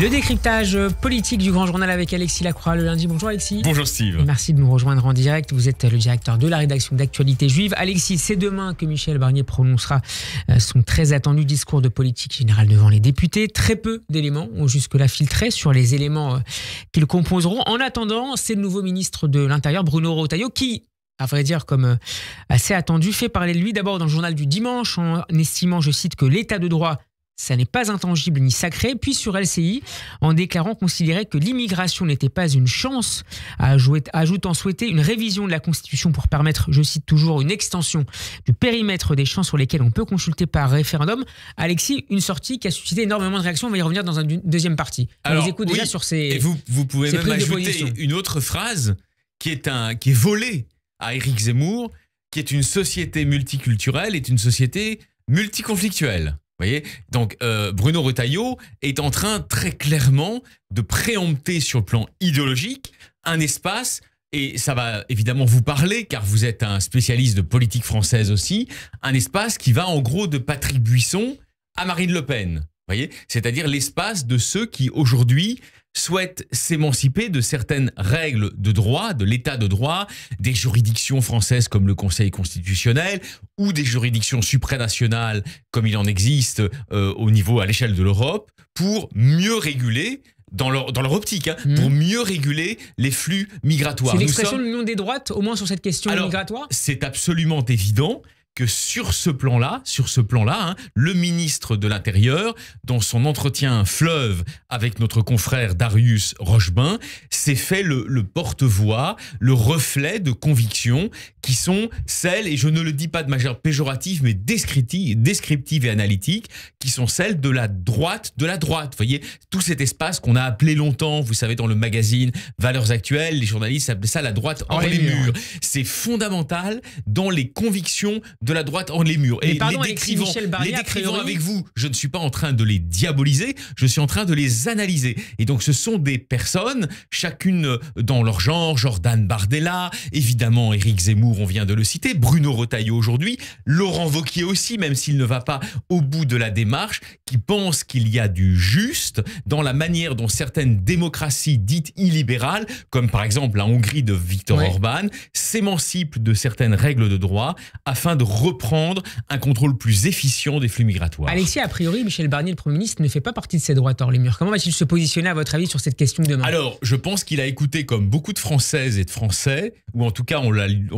Le décryptage politique du Grand Journal avec Alexis Lacroix le lundi. Bonjour Alexis. Bonjour Steve. Merci de nous rejoindre en direct. Vous êtes le directeur de la rédaction d'actualité juive. Alexis, c'est demain que Michel Barnier prononcera euh, son très attendu discours de politique générale devant les députés. Très peu d'éléments ont jusque-là filtré sur les éléments euh, qu'ils composeront. En attendant, c'est le nouveau ministre de l'Intérieur, Bruno Rotaillot, qui, à vrai dire, comme euh, assez attendu, fait parler de lui d'abord dans le journal du dimanche en estimant, je cite, que l'état de droit ça n'est pas intangible ni sacré. Puis sur LCI, en déclarant considérer que l'immigration n'était pas une chance, ajoutant souhaiter une révision de la Constitution pour permettre, je cite toujours, une extension du périmètre des champs sur lesquels on peut consulter par référendum. Alexis, une sortie qui a suscité énormément de réactions. On va y revenir dans une deuxième partie. On Alors, les écoute déjà sur ces. Et vous, vous pouvez même ajouter une autre phrase qui est, un, qui est volée à Éric Zemmour, qui est une société multiculturelle, est une société multiconflictuelle voyez Donc, euh, Bruno Retailleau est en train très clairement de préempter sur le plan idéologique un espace et ça va évidemment vous parler, car vous êtes un spécialiste de politique française aussi, un espace qui va en gros de Patrick Buisson à Marine Le Pen. voyez C'est-à-dire l'espace de ceux qui aujourd'hui souhaitent s'émanciper de certaines règles de droit, de l'état de droit, des juridictions françaises comme le Conseil constitutionnel ou des juridictions supranationales comme il en existe euh, au niveau à l'échelle de l'Europe pour mieux réguler dans leur, dans leur, optique, hein, pour hmm. mieux réguler les flux migratoires. C'est l'expression de des droites, au moins sur cette question migratoire C'est absolument évident que sur ce plan-là, sur ce plan-là, hein, le ministre de l'Intérieur, dans son entretien fleuve avec notre confrère Darius Rochebin, s'est fait le, porte-voix, le reflet de convictions qui sont celles, et je ne le dis pas de manière péjorative, mais descriptive, descriptive et analytique, qui sont celles de la droite, de la droite. Vous voyez, tout cet espace qu'on a appelé longtemps, vous savez, dans le magazine Valeurs Actuelles, les journalistes appelaient ça la droite hors les murs. C'est fondamental dans les convictions de la droite en les murs. et les décrivant, avec vous, je ne suis pas en train de les diaboliser, je suis en train de les analyser. Et donc, ce sont des personnes, chacune dans leur genre, Jordan Bardella, évidemment Éric Zemmour, on vient de le citer, Bruno Retailleau aujourd'hui, Laurent Vauquier aussi, même s'il ne va pas au bout de la démarche, qui pense qu'il y a du juste dans la manière dont certaines démocraties dites illibérales, comme par exemple la Hongrie de Viktor Orban, s'émancipent de certaines règles de droit afin de reprendre un contrôle plus efficient des flux migratoires. Alexis, a priori, Michel Barnier, le Premier ministre, ne fait pas partie de ces droits hors les murs. Comment va-t-il se positionner, à votre avis, sur cette question demain Alors, je pense qu'il a écouté, comme beaucoup de Françaises et de Français, ou en tout cas, on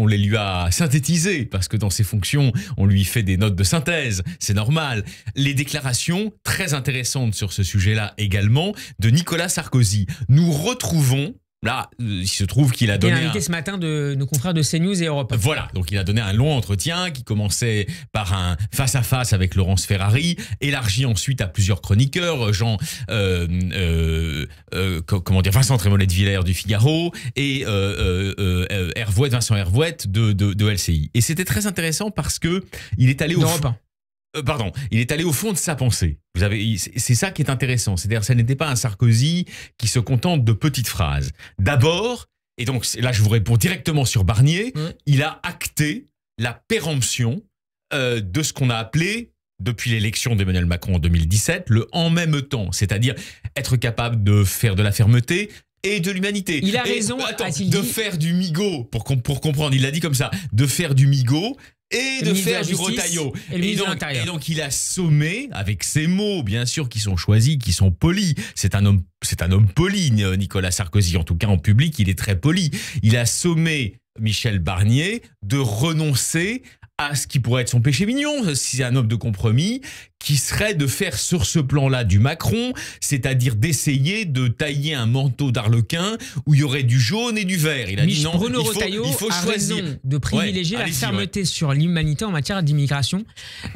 les lui a synthétisés, parce que dans ses fonctions, on lui fait des notes de synthèse, c'est normal. Les déclarations, très intéressantes sur ce sujet-là également, de Nicolas Sarkozy. Nous retrouvons Là, il se trouve qu'il a donné. Il a invité ce matin de nos confrères de CNews et Europe. Voilà, donc il a donné un long entretien qui commençait par un face-à-face avec Laurence Ferrari, élargi ensuite à plusieurs chroniqueurs, euh, Jean, euh, euh, euh comment dire, Vincent trémolet Villers du Figaro et euh, Hervouet, Vincent Hervouette de, LCI. Et c'était très intéressant parce que il est allé au. Euh, pardon, il est allé au fond de sa pensée. Vous avez, c'est ça qui est intéressant. C'est-à-dire, ça n'était pas un Sarkozy qui se contente de petites phrases. D'abord, et donc là, je vous réponds directement sur Barnier, mm. il a acté la péremption euh, de ce qu'on a appelé depuis l'élection d'Emmanuel Macron en 2017, le en même temps, c'est-à-dire être capable de faire de la fermeté, et de l'humanité. Il a raison. de faire du migot, pour, pour comprendre, il l'a dit comme ça, de faire du migot et de faire du rotaillot. Et, donc, il a sommé, avec ses mots, bien sûr, qui sont choisis, qui sont polis. C'est un homme, c'est un homme poli, Nicolas Sarkozy. En tout cas, en public, il est très poli. Il a sommé Michel Barnier de renoncer à ce qui pourrait être son péché mignon, si c'est un homme de compromis, qui serait de faire sur ce plan-là du Macron, c'est-à-dire d'essayer de tailler un manteau d'arlequin où il y aurait du jaune et du vert. Il a dit non, il faut, choisir. de privilégier la fermeté sur l'humanité en matière d'immigration,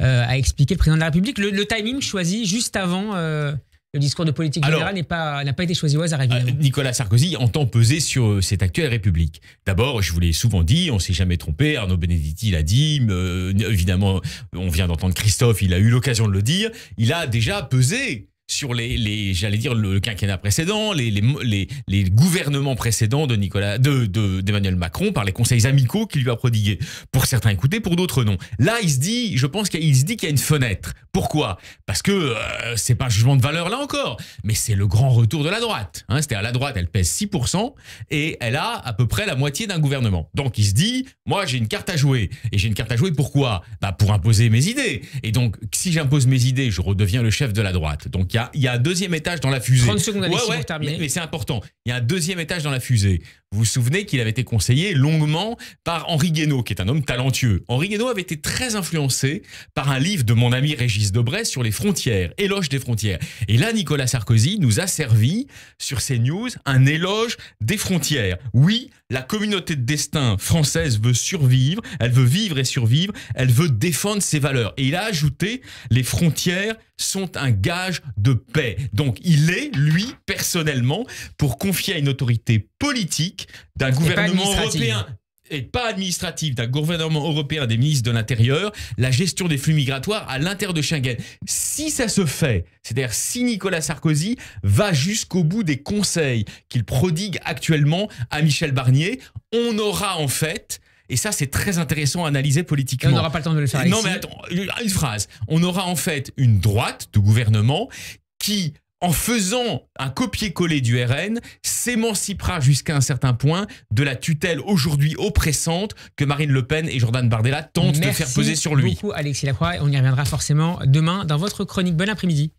euh, a expliqué le président de la République. Le, timing choisi juste avant... Euh, le discours de politique générale n'a pas, été choisi au hasard, euh, Nicolas Sarkozy entend peser sur euh, cette actuelle République. D'abord, je vous l'ai souvent dit, on ne s'est jamais trompé, Arnaud Benedetti l'a dit, euh, évidemment, on vient d'entendre Christophe, il a eu l'occasion de le dire, il a déjà pesé sur les, j'allais dire le quinquennat précédent, les, les, gouvernements précédents de Nicolas, de, d'Emmanuel Macron par les conseils amicaux qu'il lui a prodigués. Pour certains écoutés, pour d'autres non. Là, il se dit, je pense qu'il se dit qu'il y a une fenêtre. Pourquoi Parce que euh, c'est pas un jugement de valeur là encore, mais c'est le grand retour de la droite. Hein, C'était à la droite, elle pèse 6% et elle a à peu près la moitié d'un gouvernement. Donc il se dit, moi j'ai une carte à jouer et j'ai une carte à jouer pourquoi Bah pour imposer mes idées. Et donc si j'impose mes idées, je redeviens le chef de la droite. Donc il y, a, un deuxième étage dans la fusée. 30 secondes, ouais, ouais, terminer. mais c'est important. Il y a un deuxième étage dans la fusée. Vous vous souvenez qu'il avait été conseillé longuement par Henri Guénaud, qui est un homme talentueux. Henri Guénaud avait été très influencé par un livre de mon ami Régis Debray sur les frontières, éloge des frontières. Et là, Nicolas Sarkozy nous a servi sur ces news un éloge des frontières. Oui, la communauté de destin française veut survivre, elle veut vivre et survivre, elle veut défendre ses valeurs. Et il a ajouté les frontières sont un gage de paix. Donc il est, lui, personnellement, pour confier à une autorité politique d'un gouvernement européen et pas administratif d'un gouvernement européen des ministres de l'Intérieur, la gestion des flux migratoires à l'intérieur de Schengen. Si ça se fait, c'est-à-dire si Nicolas Sarkozy va jusqu'au bout des conseils qu'il prodigue actuellement à Michel Barnier, on aura en fait et ça, c'est très intéressant à analyser politiquement. on n'aura pas le temps de le faire. Non, mais attends, une phrase. On aura en fait une droite de gouvernement qui en faisant un copier-coller du RN, s'émancipera jusqu'à un certain point de la tutelle aujourd'hui oppressante que Marine Le Pen et Jordan Bardella tentent de faire peser sur lui. Merci beaucoup Alexis Lacroix, on y reviendra forcément demain dans votre chronique. Bon après-midi.